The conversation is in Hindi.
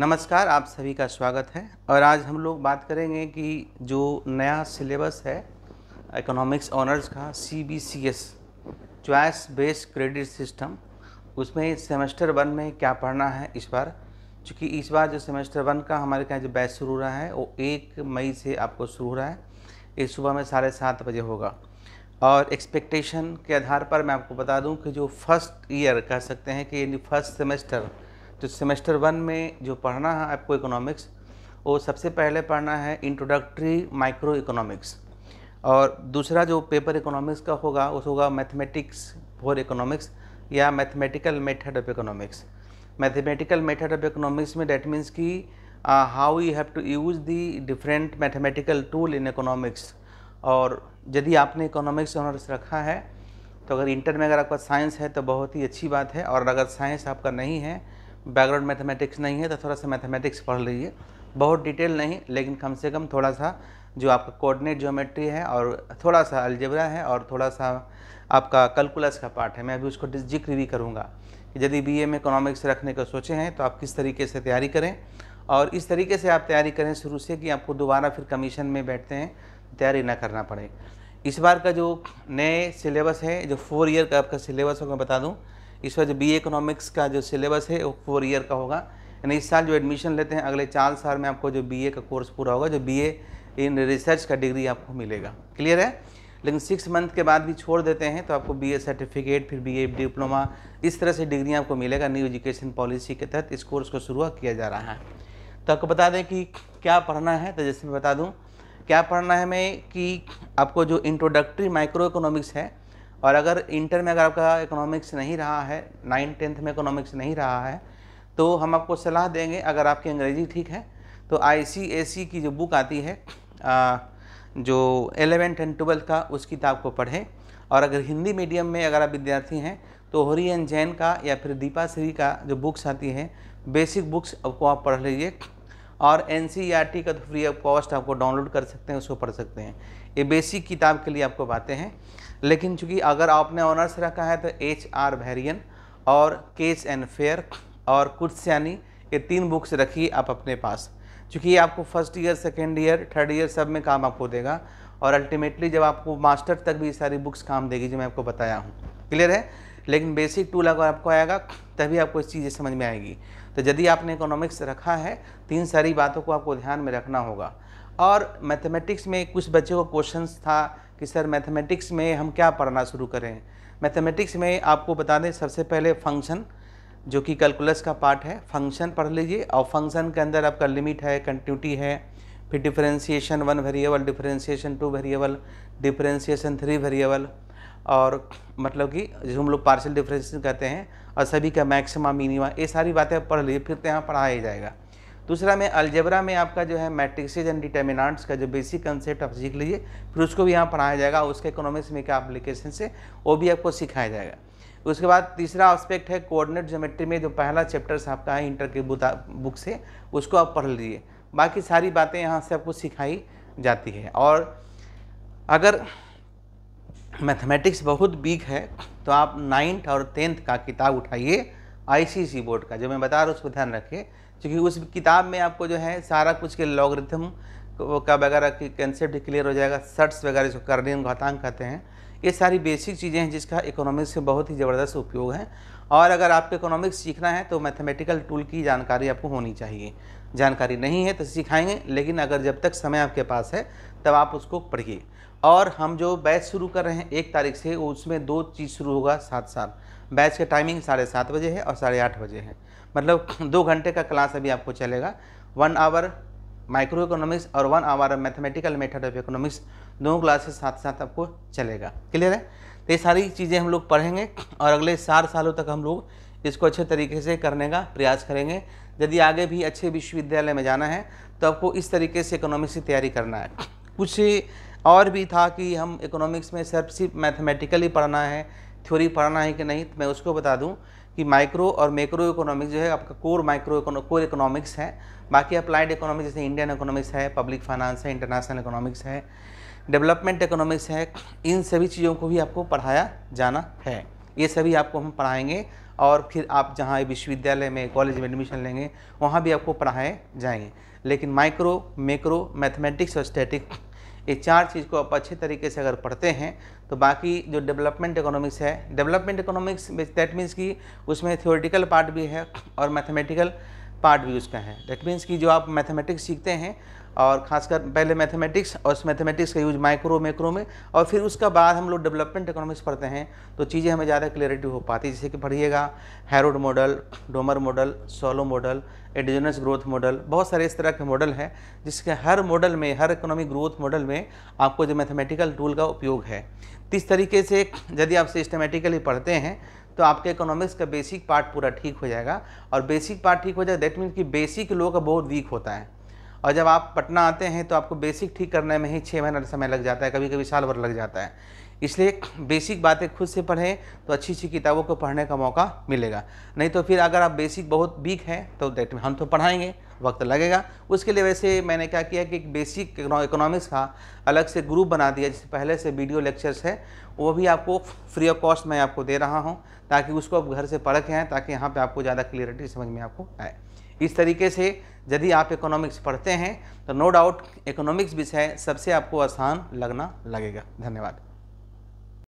नमस्कार आप सभी का स्वागत है और आज हम लोग बात करेंगे कि जो नया सिलेबस है इकोनॉमिक्स ऑनर्स का C B C S choice based credit system उसमें सेमेस्टर वन में क्या पढ़ना है इस बार चूँकि इस बार जो सेमेस्टर वन का हमारे यहाँ जो बैच शुरू हो रहा है वो एक मई से आपको शुरू हो रहा है ये सुबह में साढ़े सात बजे होगा और एक्सपेक्टेशन के आधार पर मैं आपको बता दूं कि जो फर्स्ट ईयर कह सकते हैं कि यानी फर्स्ट सेमेस्टर तो सेमेस्टर वन में जो पढ़ना है आपको इकोनॉमिक्स वो सबसे पहले पढ़ना है इंट्रोडक्टरी माइक्रो इकोनॉमिक्स और दूसरा जो पेपर इकोनॉमिक्स का होगा उस होगा मैथमेटिक्स फॉर इकोनॉमिक्स या mathematical method of economics mathematical method of economics में डैट मीन्स की how you have to use the different mathematical tool in economics और यदि आपने इकोनॉमिक्स ऑनर्स रखा है तो अगर इंटर में अगर आपका साइंस है तो बहुत ही अच्छी बात है और अगर साइंस आपका नहीं है बैकग्राउंड मैथमेटिक्स नहीं है तो थोड़ा सा मैथमेटिक्स पढ़ लीजिए बहुत डिटेल नहीं लेकिन कम से कम थोड़ा सा जो आपका कोऑर्डिनेट ज्योमेट्री है और थोड़ा सा अलजेबरा है और थोड़ा सा आपका कैलकुलस का पार्ट है मैं अभी उसको जिक्र भी करूँगा कि यदि बी में इकोनॉमिक्स रखने का सोचे हैं तो आप किस तरीके से तैयारी करें और इस तरीके से आप तैयारी करें शुरू से कि आपको दोबारा फिर कमीशन में बैठते हैं तैयारी ना करना पड़े इस बार का जो नए सिलेबस है जो फोर ईयर का आपका सिलेबस होगा बता दूं इस बार जो बी इकोनॉमिक्स का जो सिलेबस है वो फोर ईयर का होगा यानी इस साल जो एडमिशन लेते हैं अगले चार साल में आपको जो बी का कोर्स पूरा होगा जो बी इन रिसर्च का डिग्री आपको मिलेगा क्लियर है लेकिन सिक्स मंथ के बाद भी छोड़ देते हैं तो आपको बी सर्टिफिकेट फिर बी डिप्लोमा इस तरह से डिग्री आपको मिलेगा न्यू एजुकेशन पॉलिसी के तहत इस कोर्स को शुरू किया जा रहा है तो आपको बता दें कि क्या पढ़ना है तो जैसे मैं बता दूँ क्या पढ़ना है मैं कि आपको जो इंट्रोडक्टरी माइक्रो इकोनॉमिक्स है और अगर इंटर में अगर आपका इकोनॉमिक्स नहीं रहा है नाइन्थ टेंथ में इकोनॉमिक्स नहीं रहा है तो हम आपको सलाह देंगे अगर आपकी अंग्रेज़ी ठीक है तो आई e की जो बुक आती है आ, जो एलेवेंथ एंड ट्वेल्थ का उस किताब को पढ़ें और अगर हिंदी मीडियम में अगर आप विद्यार्थी हैं तो हरियन जैन का या फिर दीपा श्री का जो बुक्स आती हैं बेसिक बुक्स आपको आप पढ़ लीजिए और एन e का तो फ्री ऑफ कॉस्ट आपको डाउनलोड कर सकते हैं उसको पढ़ सकते हैं ये बेसिक किताब के लिए आपको बातें हैं लेकिन चूँकि अगर आपने ऑनर्स रखा है तो एच आर भैरियन और केच एंड फेयर और कुछ सयानी ये तीन बुक्स रखी आप अपने पास चूँकि ये आपको first year second year third year सब में काम आपको देगा और अल्टीमेटली जब आपको मास्टर तक भी सारी बुक्स काम देगी जो मैं आपको बताया हूँ क्लियर है लेकिन बेसिक टूल अगर आपको आएगा तभी आपको इस चीज़ें समझ में आएगी तो यदि आपने इकोनॉमिक्स रखा है तीन सारी बातों को आपको ध्यान में रखना होगा और मैथमेटिक्स में कुछ बच्चों को क्वेश्चंस था कि सर मैथमेटिक्स में हम क्या पढ़ना शुरू करें मैथमेटिक्स में आपको बता दें सबसे पहले फंक्शन जो कि कैलकुलस का पार्ट है फंक्शन पढ़ लीजिए और फंक्शन के अंदर आपका लिमिट है कंटिन्यूटी है फिर differentiation one variable differentiation two variable differentiation three variable और मतलब कि जो हम लोग पार्सल डिफरेंशिएशन कहते हैं और सभी का मैक्सिमा मिनिमा ये सारी बातें पढ़ लीजिए फिर तो यहाँ पढ़ाया जाएगा दूसरा में अलजेबरा में आपका जो है मैट्रिक्स एंड डिटर्मिनाट्स का जो बेसिक कंसेप्ट आप सीख लीजिए फिर उसको भी यहाँ पढ़ाया जाएगा उसके इकोनॉमिक्स में क्या अप्लीकेशन से वो भी आपको सिखाया जाएगा उसके बाद तीसरा आस्पेक्ट है कोऑर्डिनेट ज्योमेट्री में जो पहला चैप्टर्स आपका है इंटर के बुक से उसको आप पढ़ लीजिए बाकी सारी बातें यहाँ से आपको सिखाई जाती है और अगर मैथमेटिक्स बहुत वीक है तो आप नाइन्थ और टेंथ का किताब उठाइए आईसीसी बोर्ड का जो मैं बता रहा हूँ उसको ध्यान रखिए क्योंकि उस किताब में आपको जो है सारा कुछ के लॉगरिथम का वगैरह की कंसेप्ट क्लियर हो जाएगा सर्ट्स वगैरह जो कर्नियन घातांक कहते हैं ये सारी बेसिक चीज़ें हैं जिसका इकोनॉमिक्स में बहुत ही ज़बरदस्त उपयोग है और अगर आपको इकोनॉमिक्स सीखना है तो मैथमेटिकल टूल की जानकारी आपको होनी चाहिए जानकारी नहीं है तो सिखाएंगे लेकिन अगर जब तक समय आपके पास है तब आप उसको पढ़िए और हम जो बैच शुरू कर रहे हैं एक तारीख से उसमें दो चीज़ शुरू होगा साथ साथ बैच के टाइमिंग साढ़े सात बजे है और साढ़े आठ बजे है मतलब दो घंटे का क्लास अभी आपको चलेगा वन आवर माइक्रो इकोनॉमिक्स और one hour mathematical method of economics दोनों क्लासेस साथ साथ आपको चलेगा क्लियर है तो ये सारी चीज़ें हम लोग पढ़ेंगे और अगले चार सालों तक हम लोग इसको अच्छे तरीके से करने का प्रयास करेंगे यदि आगे भी अच्छे विश्वविद्यालय में जाना है तो आपको इस तरीके से इकोनॉमिक्स की तैयारी करना है कुछ और भी था कि हम इकोनॉमिक्स में सिर्फ सिर्फ मैथमेटिकली पढ़ना है थ्योरी पढ़ना है कि नहीं तो मैं उसको बता दूं कि माइक्रो और मैक्रो इकोनॉमिक्स जो है आपका कोर माइक्रो कोर इकोनॉमिक्स है बाकी अप्लाइड इकोनॉमिक्स जैसे इंडियन इकोनॉमिक्स है पब्लिक फाइनेंस है इंटरनेशनल इकोनॉमिक्स है डेवलपमेंट इकोनॉमिक्स है इन सभी चीज़ों को भी आपको पढ़ाया जाना है ये सभी आपको हम पढ़ाएंगे और फिर आप जहाँ विश्वविद्यालय में कॉलेज में एडमिशन लेंगे वहाँ भी आपको पढ़ाए जाएंगे लेकिन माइक्रो मैक्रो मैथमेटिक्स और स्टैटिक ये चार चीज़ को आप अच्छे तरीके से अगर पढ़ते हैं तो बाकी जो डेवलपमेंट इकोनॉमिक्स है डेवलपमेंट इकोनॉमिक्स दैट मीन्स कि उसमें थियोरिटिकल पार्ट भी है और मैथमेटिकल पार्ट भी उसका है डेट मीन्स कि जो आप मैथमेटिक्स सीखते हैं और खासकर पहले मैथमेटिक्स और उस मैथमेटिक्स का यूज माइक्रो मैक्रो में और फिर उसका बाद हम लोग डेवलपमेंट इकोनॉमिक्स पढ़ते हैं तो चीज़ें हमें ज़्यादा क्लियरिटी हो पाती जैसे कि पढ़िएगा Harrod model Domar model Solow model endogenous growth model बहुत सारे इस तरह के मॉडल हैं जिसके हर मॉडल में हर इकोनॉमिक ग्रोथ मॉडल में आपको जो मैथमेटिकल टूल का उपयोग है तो तरीके से यदि आप सिस्टमेटिकली पढ़ते हैं तो आपके इकोनॉमिक्स का बेसिक पार्ट पूरा ठीक हो जाएगा और बेसिक पार्ट ठीक हो जाएगा दैट मीन्स कि बेसिक लोग का बहुत वीक होता है और जब आप पटना आते हैं तो आपको बेसिक ठीक करने में ही छः महीना समय लग जाता है कभी कभी साल भर लग जाता है इसलिए बेसिक बातें खुद से पढ़ें तो अच्छी अच्छी किताबों को पढ़ने का मौका मिलेगा नहीं तो फिर अगर आप बेसिक बहुत वीक हैं तो दैट हम तो पढ़ाएंगे वक्त लगेगा उसके लिए वैसे मैंने क्या किया कि एक बेसिक इकोनॉमिक्स का अलग से ग्रुप बना दिया जिससे पहले से वीडियो लेक्चर्स है वो भी आपको फ्री ऑफ कॉस्ट मैं आपको दे रहा हूँ ताकि उसको आप घर से पढ़ के आएँ ताकि यहाँ पर आपको ज़्यादा क्लियरिटी समझ में आपको आए इस तरीके से यदि आप इकोनॉमिक्स पढ़ते हैं तो नो डाउट इकोनॉमिक्स विषय सबसे आपको आसान लगना लगेगा धन्यवाद